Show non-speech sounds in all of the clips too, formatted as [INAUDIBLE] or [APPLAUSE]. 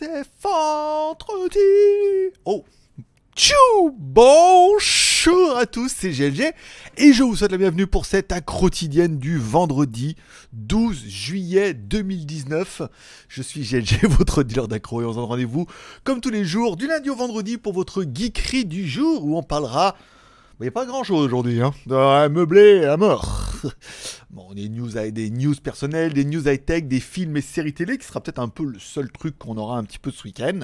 c'est vendredi. Oh, tchou, bonjour à tous, c'est GLG et je vous souhaite la bienvenue pour cette quotidienne du vendredi 12 juillet 2019. Je suis GLG, [LAUGHS] votre dealer d'accro et on se rendez-vous comme tous les jours du lundi au vendredi pour votre geekerie du jour où on parlera il n'y a pas grand-chose aujourd'hui, hein. meublé à mort. [LAUGHS] Bon, on news, des news personnelles, des news high-tech, des films et séries télé, qui sera peut-être un peu le seul truc qu'on aura un petit peu ce week-end.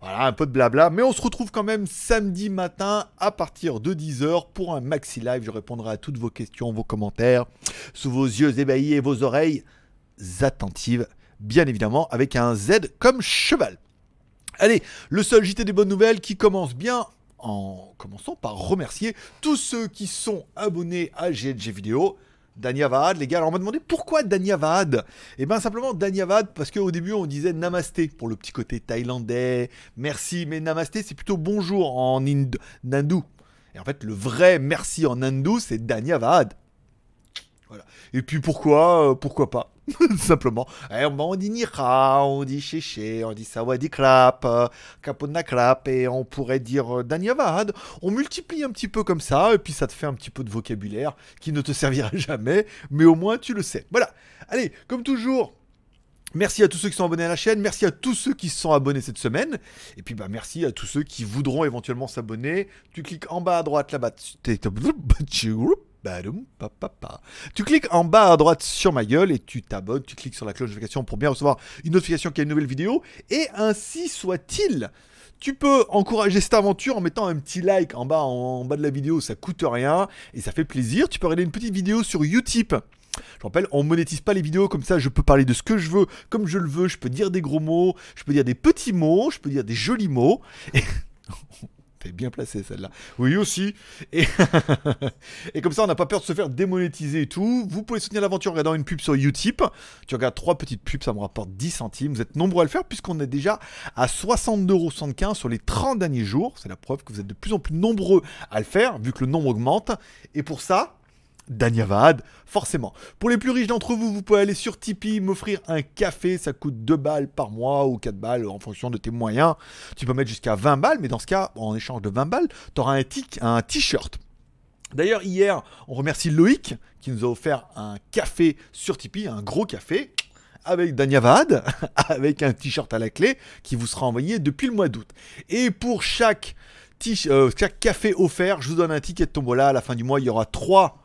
Voilà, un peu de blabla. Mais on se retrouve quand même samedi matin à partir de 10h pour un maxi live. Je répondrai à toutes vos questions, vos commentaires, sous vos yeux ébahis et vos oreilles attentives, bien évidemment, avec un Z comme cheval. Allez, le seul JT des bonnes nouvelles qui commence bien en commençant par remercier tous ceux qui sont abonnés à GLG Vidéo. Danyavad les gars. Alors on m'a demandé pourquoi Danyavad, et Eh bien simplement Danyavad parce qu'au début on disait namasté pour le petit côté thaïlandais, merci, mais namasté c'est plutôt bonjour en hindou. Et en fait le vrai merci en hindou c'est Danyavad, Voilà. Et puis pourquoi, euh, pourquoi pas [LAUGHS] simplement. on dit Nira, on dit Chéché, on dit Sawadi Clap, euh, Capona Clap, et on pourrait dire euh, Danyavad. On multiplie un petit peu comme ça, et puis ça te fait un petit peu de vocabulaire qui ne te servira [LAUGHS] jamais, mais au moins tu le sais. Voilà. Allez, comme toujours. Merci à tous ceux qui sont abonnés à la chaîne, merci à tous ceux qui se sont abonnés cette semaine, et puis bah merci à tous ceux qui voudront éventuellement s'abonner. Tu cliques en bas à droite là-bas. Tu cliques en bas à droite sur ma gueule et tu t'abonnes, tu cliques sur la cloche de notification pour bien recevoir une notification qu'il y a une nouvelle vidéo. Et ainsi soit-il. Tu peux encourager cette aventure en mettant un petit like en bas, en bas de la vidéo, ça coûte rien et ça fait plaisir. Tu peux regarder une petite vidéo sur Utip. Je rappelle, on monétise pas les vidéos comme ça, je peux parler de ce que je veux, comme je le veux, je peux dire des gros mots, je peux dire des petits mots, je peux dire des jolis mots. Et... [LAUGHS] bien placé, celle-là. Oui aussi. Et, [LAUGHS] et comme ça, on n'a pas peur de se faire démonétiser et tout. Vous pouvez soutenir l'aventure en regardant une pub sur Utip. Tu regardes trois petites pubs, ça me rapporte 10 centimes. Vous êtes nombreux à le faire puisqu'on est déjà à 62,75€ sur les 30 derniers jours. C'est la preuve que vous êtes de plus en plus nombreux à le faire vu que le nombre augmente. Et pour ça, Danyavaad, forcément. Pour les plus riches d'entre vous, vous pouvez aller sur Tipeee, m'offrir un café, ça coûte 2 balles par mois ou 4 balles en fonction de tes moyens. Tu peux mettre jusqu'à 20 balles, mais dans ce cas, en échange de 20 balles, tu auras un t-shirt. D'ailleurs, hier, on remercie Loïc qui nous a offert un café sur Tipeee, un gros café avec Danyavad, [LAUGHS] avec un t-shirt à la clé qui vous sera envoyé depuis le mois d'août. Et pour chaque, euh, chaque café offert, je vous donne un ticket de tombola. À la fin du mois, il y aura 3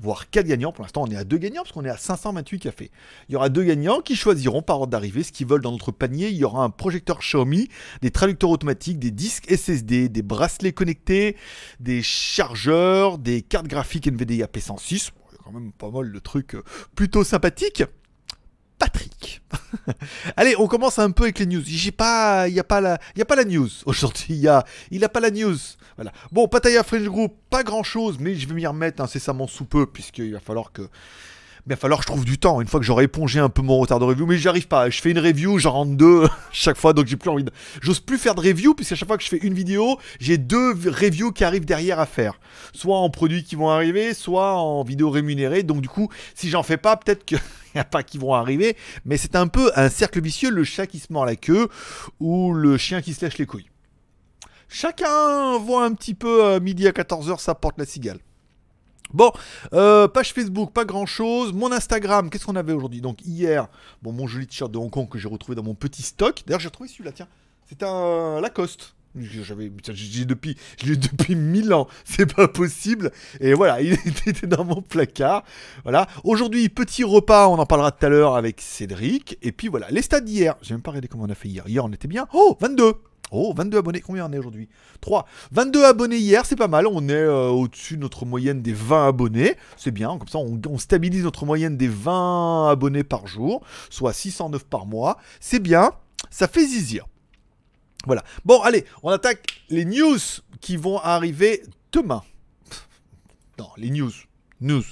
voire quatre gagnants. Pour l'instant, on est à deux gagnants parce qu'on est à 528 cafés. Il y aura deux gagnants qui choisiront par ordre d'arrivée ce qu'ils veulent dans notre panier. Il y aura un projecteur Xiaomi, des traducteurs automatiques, des disques SSD, des bracelets connectés, des chargeurs, des cartes graphiques NVDA P106. il quand même pas mal de trucs euh, plutôt sympathiques. [LAUGHS] Allez, on commence un peu avec les news. il n'y a pas la, a pas la news [LAUGHS] aujourd'hui. Il y a, il pas la news. Voilà. Bon, à French Group, pas grand chose, mais je vais m'y remettre incessamment sous peu puisqu'il va falloir que il va falloir que je trouve du temps. Une fois que j'aurai épongé un peu mon retard de review, mais j'arrive pas. Je fais une review, j'en rentre deux [LAUGHS] chaque fois, donc j'ai plus envie. De... J'ose plus faire de review, puisqu'à chaque fois que je fais une vidéo, j'ai deux reviews qui arrivent derrière à faire. Soit en produits qui vont arriver, soit en vidéos rémunérées. Donc du coup, si j'en fais pas, peut-être que [LAUGHS] a pas qui vont arriver, mais c'est un peu un cercle vicieux, le chat qui se mord la queue ou le chien qui se lèche les couilles. Chacun voit un petit peu à euh, midi à 14h, ça porte la cigale. Bon, euh, page Facebook, pas grand chose. Mon Instagram, qu'est-ce qu'on avait aujourd'hui Donc hier, bon, mon joli t-shirt de Hong Kong que j'ai retrouvé dans mon petit stock. D'ailleurs, j'ai retrouvé celui-là, tiens. C'est un Lacoste. J'avais, j'ai depuis, je l'ai depuis [LAUGHS] mille ans. C'est pas possible. Et voilà, [LAUGHS] il était dans mon placard. Voilà. Aujourd'hui, petit repas, on en parlera tout à l'heure avec Cédric. Et puis voilà, les stades d'hier. J'ai même pas regardé comment on a fait hier. Hier, on était bien. Oh, 22. Oh, 22 abonnés, combien on est aujourd'hui 3. 22 abonnés hier, c'est pas mal, on est euh, au-dessus de notre moyenne des 20 abonnés, c'est bien, comme ça on, stabilise notre moyenne des 20 abonnés par jour, soit 609 par mois, c'est bien, ça fait zizir. Voilà. Bon, allez, on attaque les news qui vont arriver demain. Non, les news. News.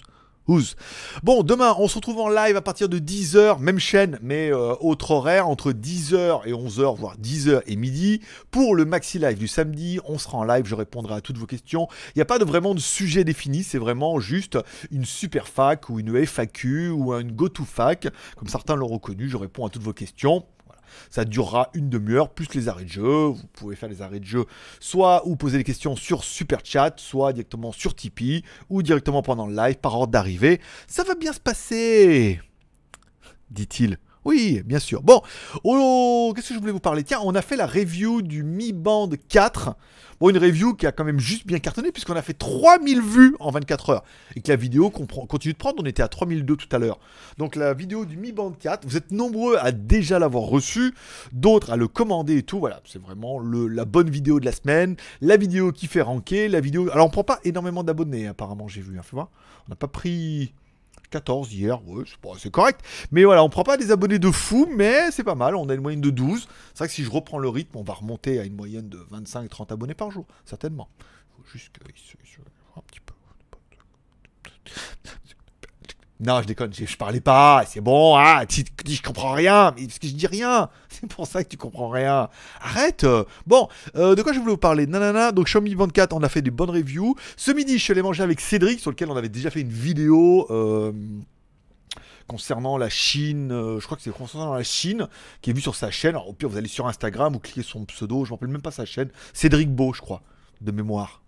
Bon, demain, on se retrouve en live à partir de 10h, même chaîne, mais euh, autre horaire, entre 10h et 11h, voire 10h et midi. Pour le maxi live du samedi, on sera en live, je répondrai à toutes vos questions. Il n'y a pas de, vraiment de sujet défini, c'est vraiment juste une super fac ou une FAQ ou une go-to fac. Comme certains l'ont reconnu, je réponds à toutes vos questions. Ça durera une demi-heure, plus les arrêts de jeu. Vous pouvez faire les arrêts de jeu soit ou poser des questions sur Super Chat, soit directement sur Tipeee, ou directement pendant le live par ordre d'arrivée. Ça va bien se passer, dit-il. Oui, bien sûr. Bon, oh, qu'est-ce que je voulais vous parler Tiens, on a fait la review du Mi Band 4. Bon, une review qui a quand même juste bien cartonné, puisqu'on a fait 3000 vues en 24 heures. Et que la vidéo continue de prendre, on était à 3002 tout à l'heure. Donc la vidéo du Mi Band 4, vous êtes nombreux à déjà l'avoir reçue, d'autres à le commander et tout. Voilà, c'est vraiment la bonne vidéo de la semaine, la vidéo qui fait ranker, la vidéo... Alors on prend pas énormément d'abonnés apparemment, j'ai vu, hein, On n'a pas pris... 14 hier, c'est correct. Mais voilà, on prend pas des abonnés de fou, mais c'est pas mal, on a une moyenne de 12. C'est vrai que si je reprends le rythme, on va remonter à une moyenne de 25-30 abonnés par jour, certainement. juste un petit peu... Non, je déconne, je, je parlais pas, c'est bon, ah, hein. tu, je comprends rien, mais parce que je dis rien c'est pour ça que tu comprends rien. Arrête euh, Bon, euh, de quoi je voulais vous parler Nanana, donc Xiaomi 24, on a fait des bonnes reviews. Ce midi, je suis allé manger avec Cédric, sur lequel on avait déjà fait une vidéo... Euh, concernant la Chine, je crois que c'est concernant la Chine, qui est vu sur sa chaîne. au pire, vous allez sur Instagram, vous cliquez son pseudo, je ne rappelle même pas sa chaîne, Cédric Beau, je crois, de mémoire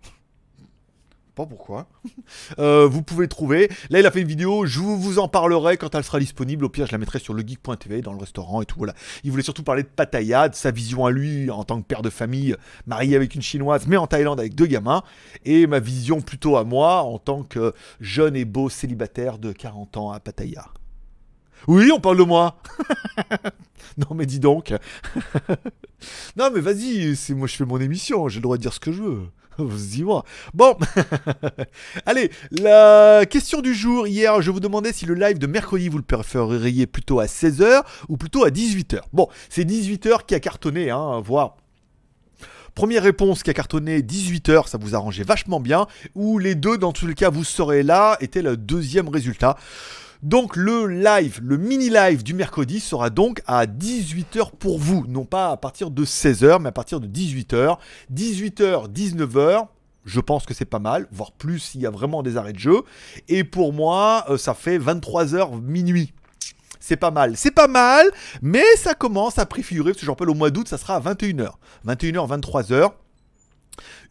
pas pourquoi. [LAUGHS] Euh, vous pouvez trouver. Là, il a fait une vidéo, je vous en parlerai quand elle sera disponible. Au pire, je la mettrai sur le legeek.tv dans le restaurant et tout. Voilà. Il voulait surtout parler de Pattaya, de sa vision à lui en tant que père de famille, marié avec une chinoise, mais en Thaïlande avec deux gamins. Et ma vision plutôt à moi en tant que jeune et beau célibataire de 40 ans à Pattaya. Oui, on parle de moi. [LAUGHS] non, mais dis donc. [LAUGHS] non, mais vas-y, c'est moi, je fais mon émission, j'ai le droit de dire ce que je veux. [LAUGHS] Vous Bon, [LAUGHS] allez, la question du jour. Hier, je vous demandais si le live de mercredi, vous le préféreriez plutôt à 16h ou plutôt à 18h. Bon, c'est 18h qui a cartonné, hein, voire... Première réponse qui a cartonné 18h, ça vous arrangeait vachement bien. Ou les deux, dans tous les cas, vous serez là, était le deuxième résultat. Donc le live, le mini-live du mercredi sera donc à 18h pour vous. Non pas à partir de 16h, mais à partir de 18h. 18h, 19h. Je pense que c'est pas mal, voire plus s'il y a vraiment des arrêts de jeu. Et pour moi, euh, ça fait 23h minuit. C'est pas mal. C'est pas mal, mais ça commence à préfigurer, parce que je rappelle, au mois d'août, ça sera à 21h. 21h, 23h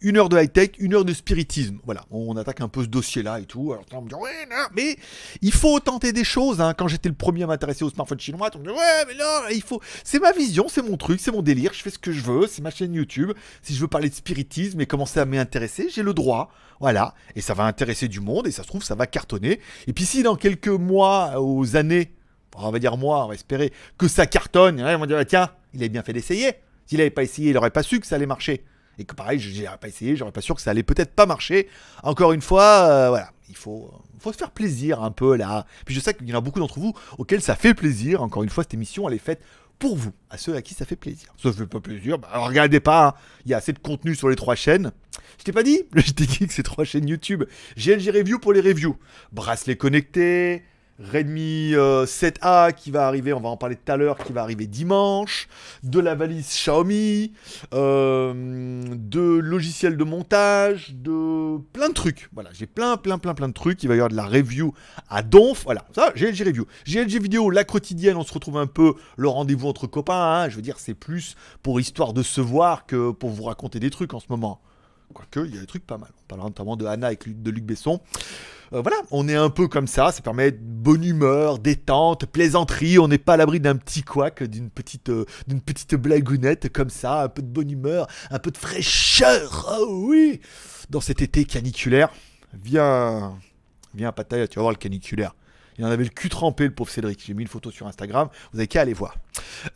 une heure de high-tech, une heure de spiritisme. Voilà, on attaque un peu ce dossier-là et tout. Alors, on me dit, ouais, non, mais il faut tenter des choses. Hein. Quand j'étais le premier à m'intéresser au smartphone chinois, on me dit, ouais, mais non, il faut. C'est ma vision, c'est mon truc, c'est mon délire, je fais ce que je veux, c'est ma chaîne YouTube. Si je veux parler de spiritisme et commencer à m'y intéresser, j'ai le droit. Voilà, et ça va intéresser du monde, et ça se trouve, ça va cartonner. Et puis, si dans quelques mois, ou années, on va dire moi, on va espérer que ça cartonne, on va dire, tiens, il a bien fait d'essayer. S'il n'avait pas essayé, il n'aurait pas su que ça allait marcher. Et que pareil, j'aurais pas essayé, j'aurais pas sûr que ça allait peut-être pas marcher. Encore une fois, euh, voilà, il faut, euh, faut se faire plaisir un peu là. Puis je sais qu'il y en a beaucoup d'entre vous auxquels ça fait plaisir. Encore une fois, cette émission, elle est faite pour vous, à ceux à qui ça fait plaisir. Ça fait pas plaisir, bah, regardez pas, hein. il y a assez de contenu sur les trois chaînes. Je t'ai pas dit, [LAUGHS] je t'ai dit que ces trois chaînes YouTube, GLG Review pour les reviews, bracelet connecté, Redmi 7A euh, qui va arriver, on va en parler tout à l'heure, qui va arriver dimanche, de la valise Xiaomi, euh, de logiciels de montage, de plein de trucs. Voilà, j'ai plein, plein, plein, plein de trucs. Il va y avoir de la review à Donf. Voilà, ça, GLG Review. GLG Vidéo, la quotidienne, on se retrouve un peu le rendez-vous entre copains. Hein. Je veux dire, c'est plus pour histoire de se voir que pour vous raconter des trucs en ce moment. Quoique, il y a des trucs pas mal. On parlera notamment de Anna et de Luc Besson. Euh, voilà, on est un peu comme ça, ça permet bonne humeur, détente, plaisanterie, on n'est pas à l'abri d'un petit couac, d'une petite, euh, petite blagounette comme ça, un peu de bonne humeur, un peu de fraîcheur, oh oui Dans cet été caniculaire, viens, viens à tu vas voir le caniculaire. Il en avait le cul trempé, le pauvre Cédric. J'ai mis une photo sur Instagram. Vous avez qu'à aller voir.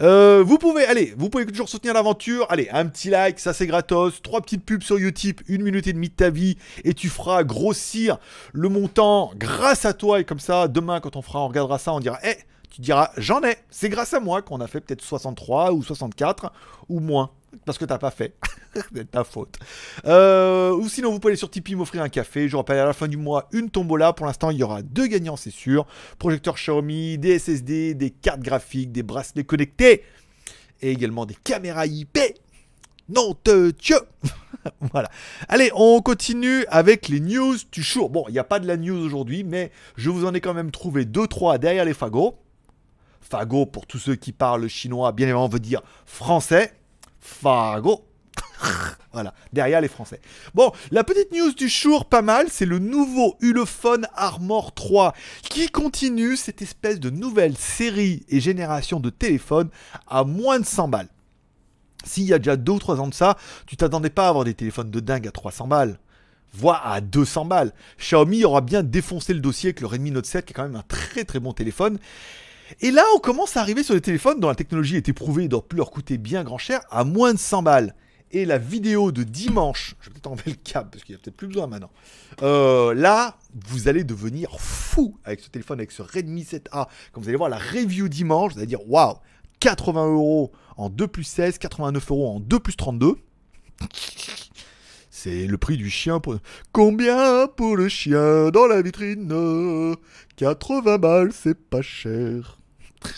Euh, vous pouvez, allez, vous pouvez toujours soutenir l'aventure. Allez, un petit like, ça c'est gratos. Trois petites pubs sur YouTube, une minute et demie de ta vie, et tu feras grossir le montant grâce à toi. Et comme ça, demain, quand on fera, on regardera ça, on dira, eh, tu diras, j'en ai. C'est grâce à moi qu'on a fait peut-être 63 ou 64 ou moins parce que t'as pas fait. [LAUGHS] c'est ta faute. Euh, ou sinon, vous pouvez aller sur Tipeee m'offrir un café. Je rappelle à la fin du mois une tombola. Pour l'instant, il y aura deux gagnants, c'est sûr. Projecteur Xiaomi, des SSD, des cartes graphiques, des bracelets connectés et également des caméras IP. Non, te Dieu [LAUGHS] Voilà. Allez, on continue avec les news du jour. Bon, il n'y a pas de la news aujourd'hui, mais je vous en ai quand même trouvé 2-3 derrière les fagots. Fagot, pour tous ceux qui parlent chinois, bien évidemment, veut dire français. Fago, [LAUGHS] voilà, derrière les Français. Bon, la petite news du jour, pas mal, c'est le nouveau Ulefone Armor 3 qui continue cette espèce de nouvelle série et génération de téléphones à moins de 100 balles. S'il y a déjà 2 ou 3 ans de ça, tu t'attendais pas à avoir des téléphones de dingue à 300 balles voire à 200 balles. Xiaomi aura bien défoncé le dossier avec le Redmi Note 7, qui est quand même un très très bon téléphone. Et là, on commence à arriver sur des téléphones dont la technologie est éprouvée et doit plus leur coûter bien grand cher à moins de 100 balles. Et la vidéo de dimanche, je vais peut-être enlever le câble parce qu'il n'y a peut-être plus besoin maintenant. Euh, là, vous allez devenir fou avec ce téléphone, avec ce Redmi 7A. Quand vous allez voir la review dimanche, vous allez dire waouh, 80 euros en 2 plus 16, 89 euros en 2 plus 32. C'est le prix du chien pour... Combien pour le chien dans la vitrine 80 balles, c'est pas cher. [LAUGHS]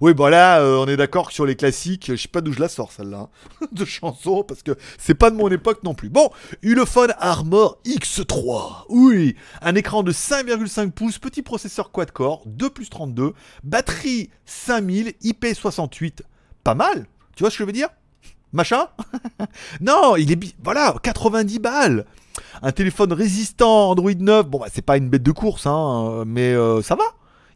Oui, bon bah là, euh, on est d'accord sur les classiques. Je sais pas d'où je la sors celle-là hein, [LAUGHS] de chanson parce que c'est pas de mon époque non plus. Bon, Ulefone Armor X3. Oui, un écran de 5,5 pouces, petit processeur quad-core, 2 plus 32, batterie 5000, IP68. Pas mal. Tu vois ce que je veux dire Machin [LAUGHS] Non, il est voilà 90 balles. Un téléphone résistant Android 9. Bon, bah, c'est pas une bête de course, hein, mais euh, ça va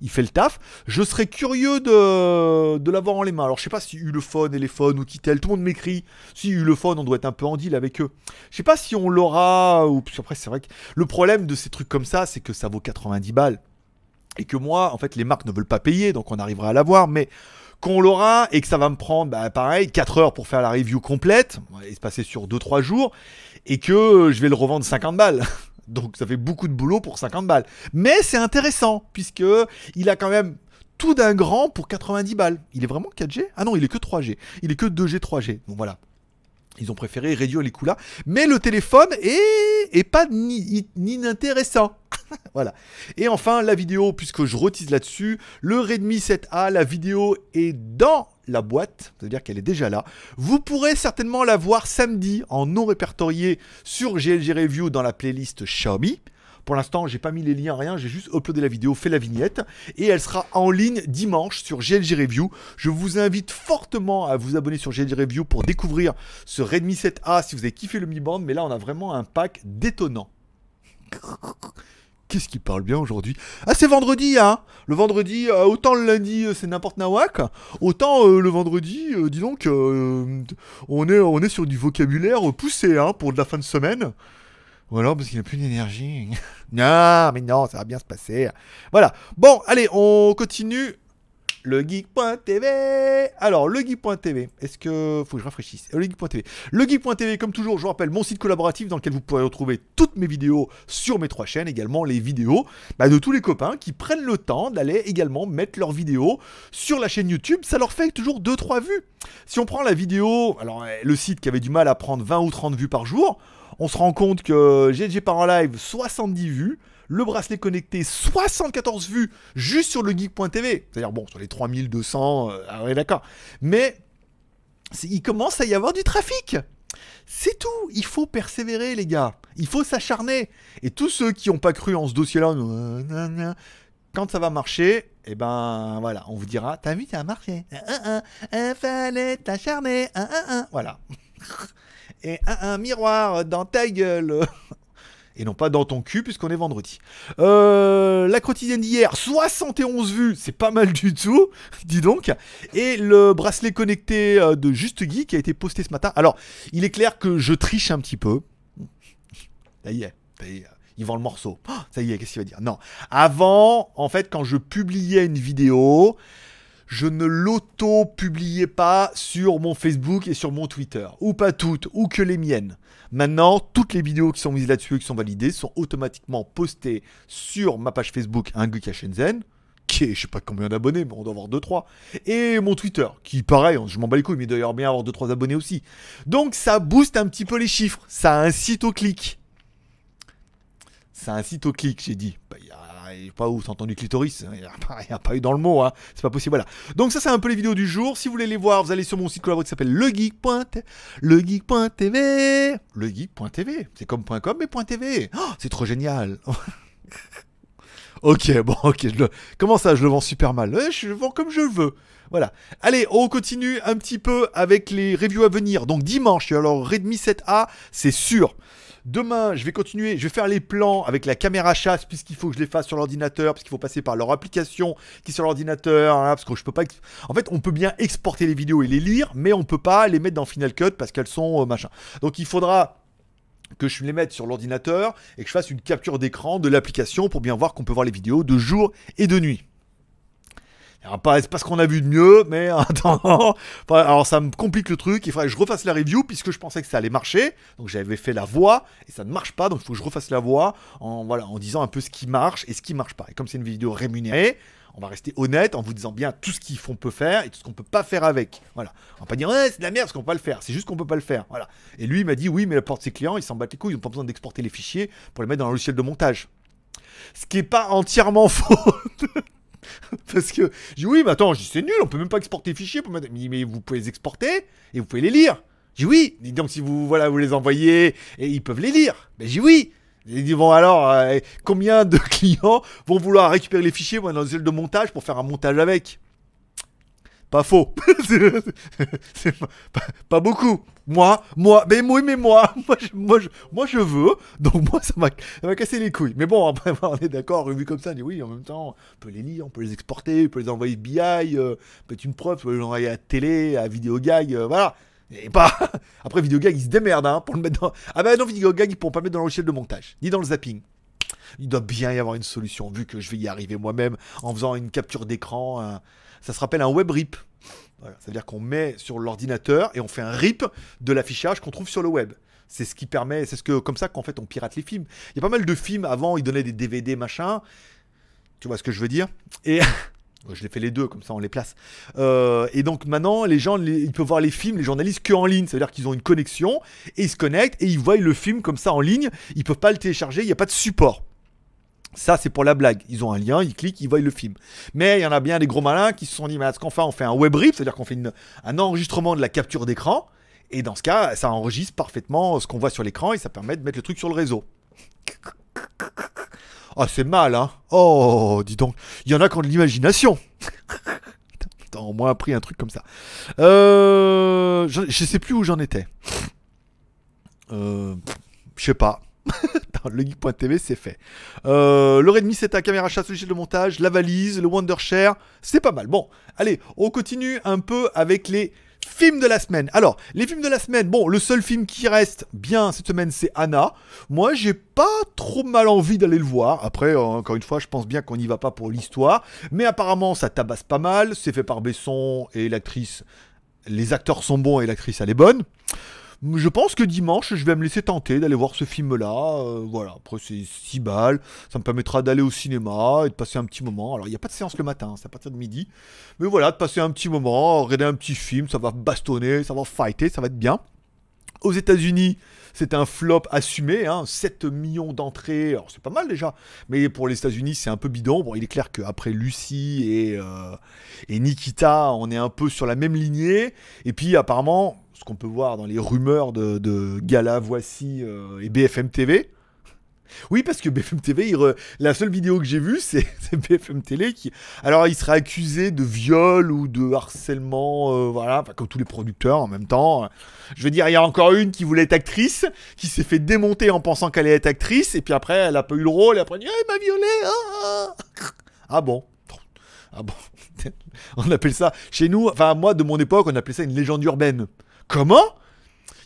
il fait le taf. Je serais curieux de, de l'avoir en les mains. Alors, je sais pas si Ulefone, Elephone ou Kittel, tout le monde m'écrit. Si phone, on doit être un peu en deal avec eux. Je sais pas si on l'aura, ou après, c'est vrai que le problème de ces trucs comme ça, c'est que ça vaut 90 balles. Et que moi, en fait, les marques ne veulent pas payer, donc on arrivera à l'avoir, mais qu'on l'aura et que ça va me prendre, bah, pareil, 4 heures pour faire la review complète, et se passer sur 2-3 jours, et que je vais le revendre 50 balles. [LAUGHS] Donc ça fait beaucoup de boulot pour 50 balles. Mais c'est intéressant, puisque il a quand même tout d'un grand pour 90 balles. Il est vraiment 4G Ah non, il est que 3G. Il est que 2G, 3G. Donc voilà. Ils ont préféré réduire les coûts là. Mais le téléphone est, pas ni, ni [LAUGHS] voilà. Et enfin, la vidéo, puisque je retise là-dessus, le Redmi 7A, la vidéo est dans la boîte, c'est-à-dire qu'elle est déjà là. Vous pourrez certainement la voir samedi en non répertorié sur GLG Review dans la playlist Xiaomi. Pour l'instant, j'ai pas mis les liens, rien, j'ai juste uploadé la vidéo, fait la vignette, et elle sera en ligne dimanche sur GLG Review. Je vous invite fortement à vous abonner sur GLG Review pour découvrir ce Redmi 7A si vous avez kiffé le Mi Band, mais là on a vraiment un pack détonnant. Qu'est-ce qui parle bien aujourd'hui Ah, c'est vendredi, hein Le vendredi, euh, autant le lundi, euh, c'est n'importe nawak, autant euh, le vendredi, dis donc, on, est, on est sur du vocabulaire poussé, hein, pour de la fin de semaine. Voilà, parce qu'il n'y a plus d'énergie. non, [LAUGHS] ah, mais non, ça va bien se passer. Voilà. Bon, allez, on continue. Le legeek.tv. Alors, Le legeek.tv, est-ce que. Faut que je rafraîchisse. Le TV comme toujours, je vous rappelle mon site collaboratif dans lequel vous pourrez retrouver toutes mes vidéos sur mes trois chaînes, également les vidéos bah, de tous les copains qui prennent le temps d'aller également mettre leurs vidéos sur la chaîne YouTube. Ça leur fait toujours 2-3 vues. Si on prend la vidéo, alors eh, le site qui avait du mal à prendre 20 ou 30 vues par jour, on se rend compte que j'ai par en live, 70 vues le bracelet connecté, 74 vues juste sur le geek.tv. C'est-à-dire, bon, sur les 3200, euh, ah ouais, d'accord. Mais il commence à y avoir du trafic. C'est tout, il faut persévérer les gars, il faut s'acharner. Et tous ceux qui n'ont pas cru en ce dossier-là, euh, quand ça va marcher, et eh ben voilà, on vous dira, t'as vu, ça a marché. Un, un, un, fallait t'acharner. Voilà. [LAUGHS] Et un, un miroir dans ta gueule. [LAUGHS] et non pas dans ton cul puisqu'on est vendredi. Euh, la quotidienne d'hier, 71 vues, c'est pas mal du tout, [LAUGHS] dis donc. Et le bracelet connecté euh, de Juste Guy qui a été posté ce matin. Alors, il est clair que je triche un petit peu. [LAUGHS] Ça y est, y il vend le morceau. [GASPS] ça y est, qu'est-ce qu'il va dire Non. Avant, en fait, quand je publiais une vidéo, je ne l'auto-publiais pas sur mon Facebook et sur mon Twitter. Ou pas toutes, ou que les miennes. Maintenant, toutes les vidéos qui sont mises là-dessus et qui sont validées sont automatiquement postées sur ma page Facebook Un qui est, je sais pas combien d'abonnés, mais on doit avoir 2-3. Et mon Twitter, qui pareil, hein, je m'en bats les couilles, mais d'ailleurs bien avoir 2-3 abonnés aussi. Donc ça booste un petit peu les chiffres, ça incite au clic. Ça incite au clic, j'ai dit. Bah, pas où t'as entendu clitoris, hein, il n'y a, pas eu dans le mot, hein. c'est pas possible. Voilà. Donc ça c'est un peu les vidéos du jour. Si vous voulez les voir, vous allez sur mon site collaboratif qui s'appelle legeek.tv, legeek.tv, legeek.tv. C'est comme .com mais .tv. Oh, c'est trop génial. [LAUGHS] ok, bon, ok, comment ça, je le vends super mal Je le vends comme je veux. Voilà. Allez, on continue un petit peu avec les reviews à venir. Donc dimanche, alors Redmi 7A, c'est sûr. Demain, je vais continuer, je vais faire les plans avec la caméra chasse puisqu'il faut que je les fasse sur l'ordinateur, puisqu'il faut passer par leur application qui est sur l'ordinateur, hein, parce que je peux pas... En fait, on peut bien exporter les vidéos et les lire, mais on peut pas les mettre dans Final Cut parce qu'elles sont euh, machin. Donc il faudra que je les mette sur l'ordinateur et que je fasse une capture d'écran de l'application pour bien voir qu'on peut voir les vidéos de jour et de nuit. Alors, hein, pas, pas ce qu'on a vu de mieux, mais attends. [LAUGHS] alors ça me complique le truc, il faudrait que je refasse la review puisque je pensais que ça allait marcher, donc j'avais fait la voix et ça ne marche pas, donc il faut que je refasse la voix en, voilà, en disant un peu ce qui marche et ce qui marche pas. Et comme c'est une vidéo rémunérée, on va rester honnête en vous disant bien tout ce qu'on peut faire et tout ce qu'on peut pas faire avec. Voilà. On va pas dire c'est de la merde ce qu'on peut pas le faire, c'est juste qu'on peut pas le faire. Voilà. Et lui, il m'a dit oui, mais la porte ses clients, ils s'en battent les couilles, ils n'ont pas besoin d'exporter les fichiers pour les mettre dans le logiciel de montage. Ce qui n'est pas entièrement [LAUGHS] faux. [LAUGHS] Parce que je dis oui, mais attends, c'est nul, on peut même pas exporter les fichiers. Pour mais vous pouvez les exporter et vous pouvez les lire. Je dis oui. donc si vous voilà, vous les envoyez et ils peuvent les lire. Mais ben, j'ai oui. Ils disent bon alors, euh, combien de [LAUGHS] clients vont vouloir récupérer les fichiers dans une de montage pour faire un montage avec Pas faux. [LAUGHS] pas, beaucoup. Moi, moi, mais moi mais moi, [LAUGHS] moi je, moi, je, moi, je veux. Donc, moi, ça m'a cassé les couilles. Mais bon, après, [LAUGHS] on est d'accord, vu comme ça, on dit oui, en même temps, on peut les lire, on peut les exporter, on peut les envoyer BI, euh, peut-être une preuve, on peut les envoyer à télé, à Vidéogag, euh, voilà. Et pas. [LAUGHS] Après, Vidéogag, ils se démerdent hein, pour le mettre dans. Ah ben non, Vidéogag, ils ne pourront pas le mettre dans le logiciel de montage, ni dans le zapping. Il doit bien y avoir une solution, vu que je vais y arriver moi-même en faisant une capture d'écran. Ça se rappelle un web rip. C'est-à-dire qu'on met sur l'ordinateur et on fait un rip de l'affichage qu'on trouve sur le web. C'est ce qui permet, c'est ce que comme ça qu'en fait on pirate les films. Il y a pas mal de films avant, ils donnaient des DVD machin. Tu vois ce que je veux dire Et [LAUGHS] je les fais les deux, comme ça on les place. Euh, et donc maintenant, les gens, ils peuvent voir les films, les journalistes, que en ligne. C'est-à-dire qu'ils ont une connexion et ils se connectent et ils voient le film comme ça en ligne. Ils peuvent pas le télécharger, il n'y a pas de support. Ça, c'est pour la blague. Ils ont un lien, ils cliquent, ils voient le film. Mais il y en a bien des gros malins qui se sont dit, mais ce qu'on fait, on fait un web rip, c'est-à-dire qu'on fait un enregistrement de la capture d'écran, et dans ce cas, ça enregistre parfaitement ce qu'on voit sur l'écran et ça permet de mettre le truc sur le réseau. Ah, oh, c'est mal, hein Oh, dis donc, il y en a qui ont de l'imagination Putain, on moins appris un truc comme ça. Euh, je, ne sais plus où j'en étais. Euh, je sais pas. [LAUGHS] dans geek.tv c'est fait. Euh, L'heure et c'est ta caméra chasse, logiciel de montage, la valise, le Wondershare. C'est pas mal. Bon, allez, on continue un peu avec les films de la semaine. Alors, les films de la semaine, bon, le seul film qui reste bien cette semaine, c'est Anna. Moi, j'ai pas trop mal envie d'aller le voir. Après, euh, encore une fois, je pense bien qu'on n'y va pas pour l'histoire. Mais apparemment, ça tabasse pas mal. C'est fait par Besson et l'actrice. Les acteurs sont bons et l'actrice, elle est bonne. Je pense que dimanche, je vais me laisser tenter d'aller voir ce film-là. Euh, voilà, après c'est 6 balles. Ça me permettra d'aller au cinéma et de passer un petit moment. Alors il n'y a pas de séance le matin, hein, c'est à partir de midi. Mais voilà, de passer un petit moment, regarder un petit film, ça va bastonner, ça va fighter, ça va être bien. Aux États-Unis, c'est un flop assumé, 7 hein, millions d'entrées, alors c'est pas mal déjà, mais pour les États-Unis, c'est un peu bidon. Bon, il est clair qu'après Lucie et, euh, et Nikita, on est un peu sur la même lignée, et puis apparemment, ce qu'on peut voir dans les rumeurs de, Gala, Voici euh, et BFM TV. Oui, parce que BFM TV, la seule vidéo que j'ai vue, [LAUGHS] c'est BFM Télé qui. Alors, il serait accusé de viol ou de harcèlement, euh, voilà, comme tous les producteurs en même temps. Je veux dire, il y a encore une qui voulait être actrice, qui s'est fait démonter en pensant qu'elle allait être actrice, et puis après, elle a pas eu le rôle, et après, elle dit, ah, m'a violé, ah, ah, bon. Ah bon. [LAUGHS] on appelle ça, chez nous, enfin, moi, de mon époque, on appelait ça une légende urbaine. Comment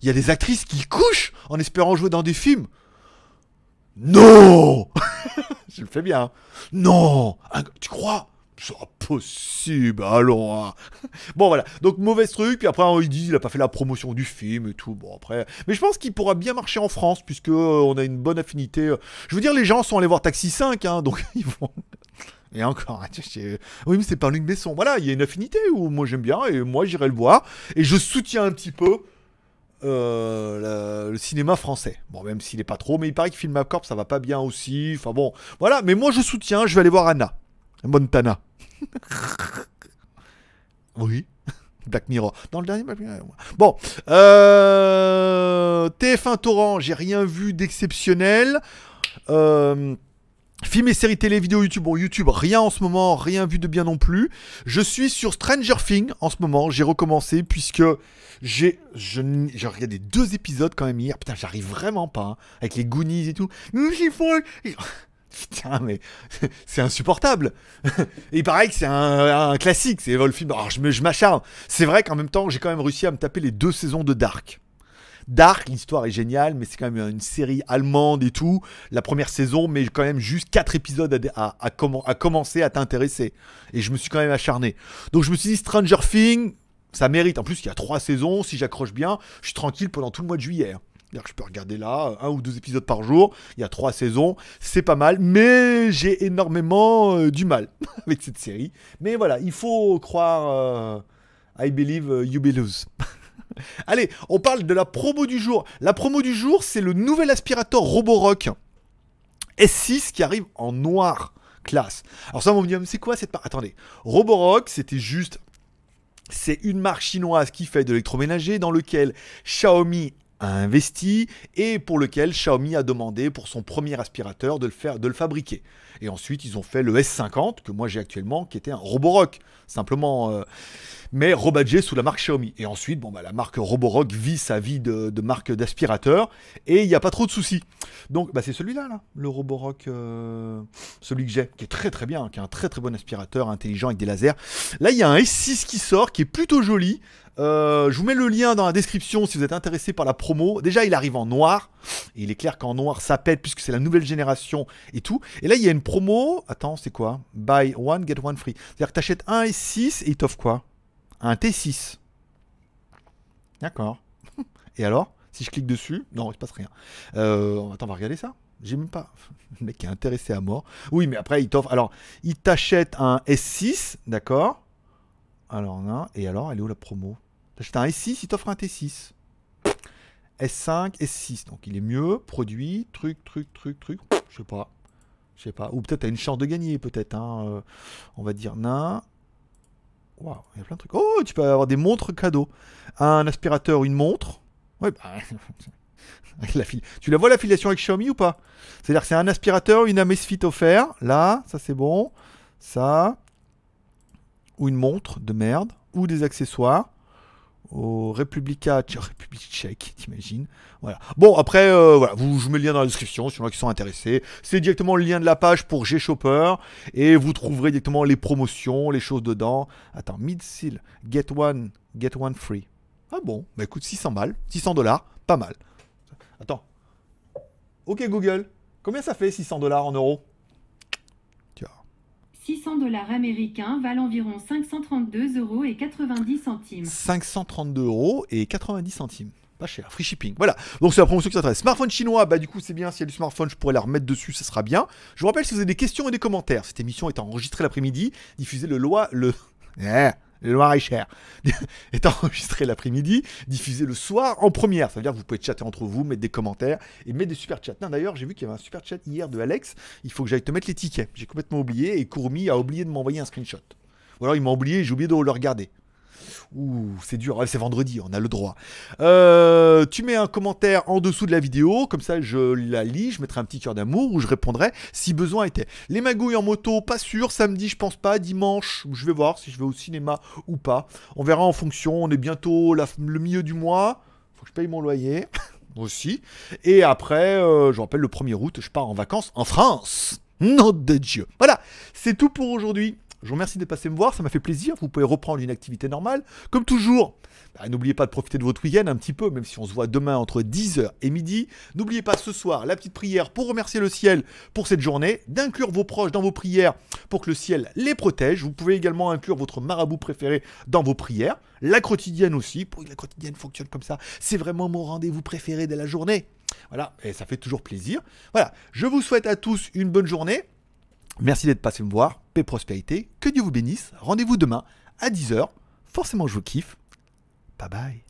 Il y a des actrices qui couchent en espérant jouer dans des films. Non [LAUGHS] Je le fais bien. Non Tu crois c'est impossible, allons. Hein. [LAUGHS] Bon voilà, donc mauvais truc, puis après il dit qu'il a pas fait la promotion du film et tout. Bon après, mais je pense qu'il pourra bien marcher en France puisque euh, on a une bonne affinité. Euh. Je veux dire les gens sont allés voir Taxi 5 hein, donc [LAUGHS] ils vont et encore, [LAUGHS] oui, mais c'est par Luc Besson. Voilà, il y a une affinité où moi j'aime bien et moi j'irai le voir. Et je soutiens un petit peu euh, le, cinéma français. Bon, même s'il n'est pas trop, mais il paraît que Film Corp ça va pas bien aussi. Enfin bon, voilà, mais moi je soutiens, je vais aller voir Anna. Montana. [LAUGHS] oui. [LAUGHS] Black Mirror. Dans le dernier Black Bon. Euh, TF1 Torrent, j'ai rien vu d'exceptionnel. Euh... Films et séries télé, vidéos YouTube. Bon, YouTube, rien en ce moment, rien vu de bien non plus. Je suis sur Stranger Things en ce moment. J'ai recommencé puisque j'ai regardé deux épisodes quand même hier. Putain, j'arrive vraiment pas. Hein, avec les Goonies et tout. [LAUGHS] Putain, mais [LAUGHS] c'est insupportable. Et [LAUGHS] pareil que c'est un, classique, c'est le film. Alors, je m'acharne. C'est vrai qu'en même temps, j'ai quand même réussi à me taper les deux saisons de Dark dark. L'histoire est géniale, mais c'est quand même une série allemande et tout. La première saison, mais quand même juste 4 épisodes à, commencer à t'intéresser. Et je me suis quand même acharné. Donc je me suis dit, Stranger Things, ça mérite. En plus, il y a 3 saisons. Si j'accroche bien, je suis tranquille pendant tout le mois de juillet. Hein. je peux regarder là un ou deux épisodes par jour. Il y a trois saisons, c'est pas mal, mais j'ai énormément euh, du mal [LAUGHS] avec cette série. Mais voilà, il faut croire. Euh, I believe euh, you believe. [LAUGHS] [LAUGHS] Allez, on parle de la promo du jour. La promo du jour, c'est le nouvel aspirateur Roborock S6 qui arrive en noir classe. Alors ça, on c'est quoi cette marque Attendez, Roborock, c'était juste... C'est une marque chinoise qui fait de l'électroménager dans lequel Xiaomi investi et pour lequel Xiaomi a demandé pour son premier aspirateur de le, faire, de le fabriquer. Et ensuite, ils ont fait le S50 que moi j'ai actuellement, qui était un Roborock, simplement, euh, mais rebadgé sous la marque Xiaomi. Et ensuite, bon, bah, la marque Roborock vit sa vie de, marque d'aspirateur et il n'y a pas trop de soucis. Donc, bah, c'est celui-là, là, le Roborock, euh, celui que j'ai, qui est très très bien, qui est un très très bon aspirateur intelligent avec des lasers. Là, il y a un S6 qui sort, qui est plutôt joli. Euh, je vous mets le lien dans la description si vous êtes intéressé par la promo. Déjà, il arrive en noir. Et il est clair qu'en noir, ça pète puisque c'est la nouvelle génération et tout. Et là, il y a une promo. Attends, c'est quoi Buy one, get one free. C'est-à-dire que t'achètes un et 6 et il t'offre quoi Un T6. D'accord. [LAUGHS] Et alors Si je clique dessus, non, il se passe rien. Euh, attends, on va regarder ça. J'aime pas. [LAUGHS] Le mec est intéressé à mort. Oui, mais après, il t'offre. Alors, il t'achète un S6, d'accord Alors, on Et alors, elle est où la promo T'achètes un S6, il t'offre un T6. S5, S6. Donc il est mieux, produit, truc, truc, truc, truc. Je sais pas. Je sais pas. Ou peut-être t'as une chance de gagner, peut-être. Hein, euh, on va dire nain. Waouh, il y a plein de trucs. Oh, tu peux avoir des montres cadeaux. Un aspirateur, une montre. Ouais, bah. [LAUGHS] la fille Tu la vois l'affiliation avec Xiaomi ou pas C'est-à-dire que c'est un aspirateur, une amesfit offert. Là, ça c'est bon. Ça. Ou une montre de merde. Ou des accessoires au Republika République tchèque, t'imagines. Voilà. Bon, après, euh, vous, je mets le lien dans la description, si y a qui sont intéressés. C'est directement le lien de la page pour G-Shopper, et vous trouverez directement les promotions, les choses dedans. Attends, Mid-Seal, get one, get one free. Ah bon, bah écoute, 600 balles, 600 dollars, pas mal. Attends. Ok Google, combien ça fait 600 dollars en euros 600 dollars américains valent environ 532 euros et 90 centimes. 532 euros et 90 centimes. Pas cher, free shipping. Voilà, donc c'est la promotion qui s'intéresse. Smartphone chinois, bah du coup c'est bien, s'il y a du smartphone, je pourrais la remettre dessus, ça sera bien. Je vous rappelle si vous avez des questions et des commentaires. Cette émission est enregistrée l'après-midi, diffusée le loi le... Yeah. [LAUGHS] le loir [LAUGHS] est enregistré l'après-midi, diffusé le soir en première. Ça veut dire que vous pouvez chatter entre vous, mettre des commentaires et mettre des super chats. D'ailleurs, j'ai vu qu'il y avait un super chat hier de Alex. Il faut que j'aille te mettre les tickets. J'ai complètement oublié et Courmi a oublié de m'envoyer un screenshot. Ou alors il m'a oublié et j'ai oublié de le regarder. Ouh, c'est dur, ah, c'est vendredi, on a le droit. Euh, tu mets un commentaire en dessous de la vidéo, comme ça je la lis, je mettrai un petit cœur d'amour ou je répondrai si besoin était. Les magouilles en moto, pas sûr, samedi je pense pas, dimanche je vais voir si je vais au cinéma ou pas. On verra en fonction, on est bientôt le milieu du mois, faut que je paye mon loyer. [LAUGHS] aussi. Et après, euh, je rappelle, le 1er août, je pars en vacances en France. Nom de Dieu. Voilà, c'est tout pour aujourd'hui. Je vous remercie de passer me voir, ça m'a fait plaisir. Vous pouvez reprendre une activité normale. Comme toujours, bah, n'oubliez pas de profiter de votre week-end un petit peu, même si on se voit demain entre 10h et midi. N'oubliez pas ce soir la petite prière pour remercier le ciel pour cette journée, d'inclure vos proches dans vos prières pour que le ciel les protège. Vous pouvez également inclure votre marabout préféré dans vos prières. La quotidienne aussi, pour que la quotidienne fonctionne comme ça. C'est vraiment mon rendez-vous préféré de la journée. Voilà, et ça fait toujours plaisir. Voilà, je vous souhaite à tous une bonne journée. Merci d'être passé me voir paix, prospérité, que Dieu vous bénisse. Rendez-vous demain à 10h. Forcément, je vous kiffe. Bye bye.